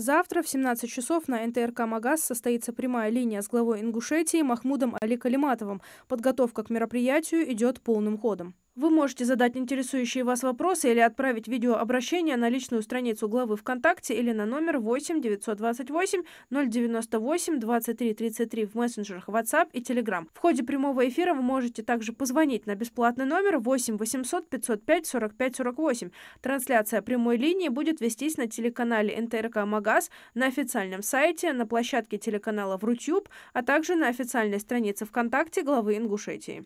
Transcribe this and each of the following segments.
Завтра в 17 часов на НТРК «Магаз» состоится прямая линия с главой Ингушетии Махмудом Али Калиматовым. Подготовка к мероприятию идет полным ходом. Вы можете задать интересующие вас вопросы или отправить видеообращение на личную страницу главы ВКонтакте или на номер 8 928 098 23 33 в мессенджерах WhatsApp и Telegram. В ходе прямого эфира вы можете также позвонить на бесплатный номер 8 800 505 45 48. Трансляция прямой линии будет вестись на телеканале НТРК «Магаз», на официальном сайте, на площадке телеканала в Рутюб, а также на официальной странице ВКонтакте главы Ингушетии.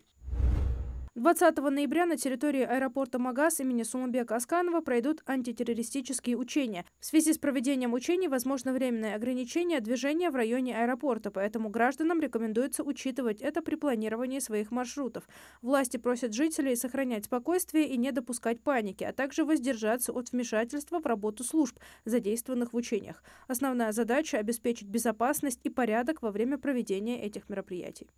20 ноября на территории аэропорта Магас имени Сумабека Асканова пройдут антитеррористические учения. В связи с проведением учений возможно временное ограничение движения в районе аэропорта, поэтому гражданам рекомендуется учитывать это при планировании своих маршрутов. Власти просят жителей сохранять спокойствие и не допускать паники, а также воздержаться от вмешательства в работу служб, задействованных в учениях. Основная задача – обеспечить безопасность и порядок во время проведения этих мероприятий.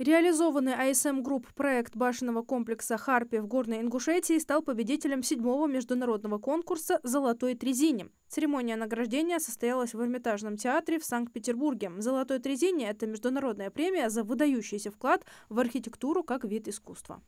Реализованный АСМ Групп проект башенного комплекса «Харпи» в Горной Ингушетии стал победителем седьмого международного конкурса «Золотой трезине. Церемония награждения состоялась в Эрмитажном театре в Санкт-Петербурге. «Золотой трезинь» трезине – это международная премия за выдающийся вклад в архитектуру как вид искусства.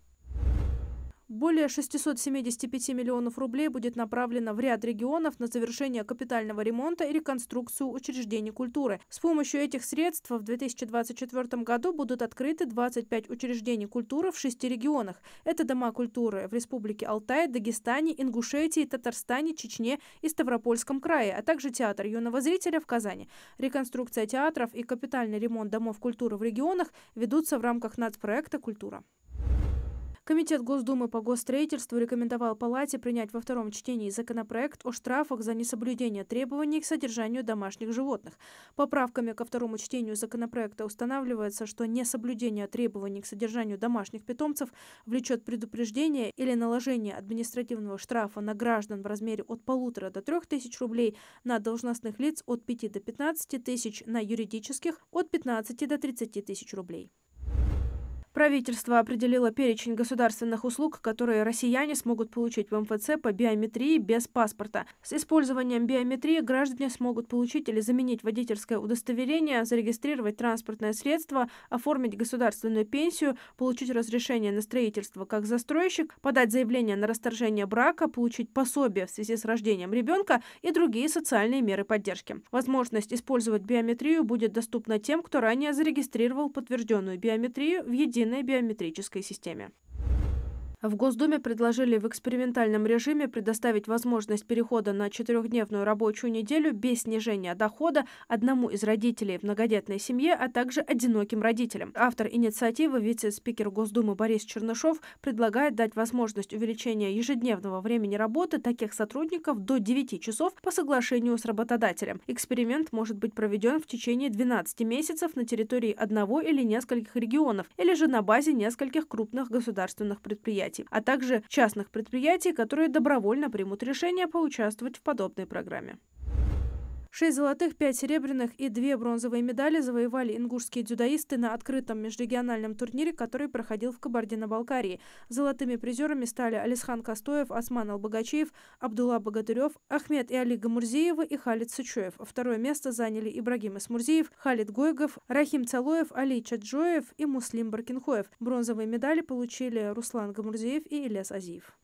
Более 675 миллионов рублей будет направлено в ряд регионов на завершение капитального ремонта и реконструкцию учреждений культуры. С помощью этих средств в 2024 году будут открыты 25 учреждений культуры в шести регионах. Это дома культуры в Республике Алтай, Дагестане, Ингушетии, Татарстане, Чечне и Ставропольском крае, а также театр юного зрителя в Казани. Реконструкция театров и капитальный ремонт домов культуры в регионах ведутся в рамках нацпроекта «Культура». Комитет Госдумы по госстроительству рекомендовал Палате принять во втором чтении законопроект о штрафах за несоблюдение требований к содержанию домашних животных. Поправками ко второму чтению законопроекта устанавливается, что несоблюдение требований к содержанию домашних питомцев влечет предупреждение или наложение административного штрафа на граждан в размере от полутора до трех тысяч рублей, на должностных лиц от 5 до 15 тысяч, на юридических от 15 до 30 тысяч рублей. Правительство определило перечень государственных услуг, которые россияне смогут получить в МФЦ по биометрии без паспорта. С использованием биометрии граждане смогут получить или заменить водительское удостоверение, зарегистрировать транспортное средство, оформить государственную пенсию, получить разрешение на строительство как застройщик, подать заявление на расторжение брака, получить пособие в связи с рождением ребенка и другие социальные меры поддержки. Возможность использовать биометрию будет доступна тем, кто ранее зарегистрировал подтвержденную биометрию в едином единой биометрической системе в Госдуме предложили в экспериментальном режиме предоставить возможность перехода на четырехдневную рабочую неделю без снижения дохода одному из родителей в многодетной семье, а также одиноким родителям. Автор инициативы, вице-спикер Госдумы Борис Чернышов, предлагает дать возможность увеличения ежедневного времени работы таких сотрудников до 9 часов по соглашению с работодателем. Эксперимент может быть проведен в течение 12 месяцев на территории одного или нескольких регионов, или же на базе нескольких крупных государственных предприятий предприятий, а также частных предприятий, которые добровольно примут решение поучаствовать в подобной программе. Шесть золотых, пять серебряных и две бронзовые медали завоевали ингушские дзюдоисты на открытом межрегиональном турнире, который проходил в Кабардино-Балкарии. Золотыми призерами стали Алисхан Костоев, Осман Албогачеев, Абдулла Богатырев, Ахмед и Али Гамурзиева и Халид Сычуев. Второе место заняли Ибрагим Исмурзиев, Халид Гойгов, Рахим Цалоев, Али Чаджоев и Муслим Баркинхоев. Бронзовые медали получили Руслан Гамурзиев и Ильяс Азиев.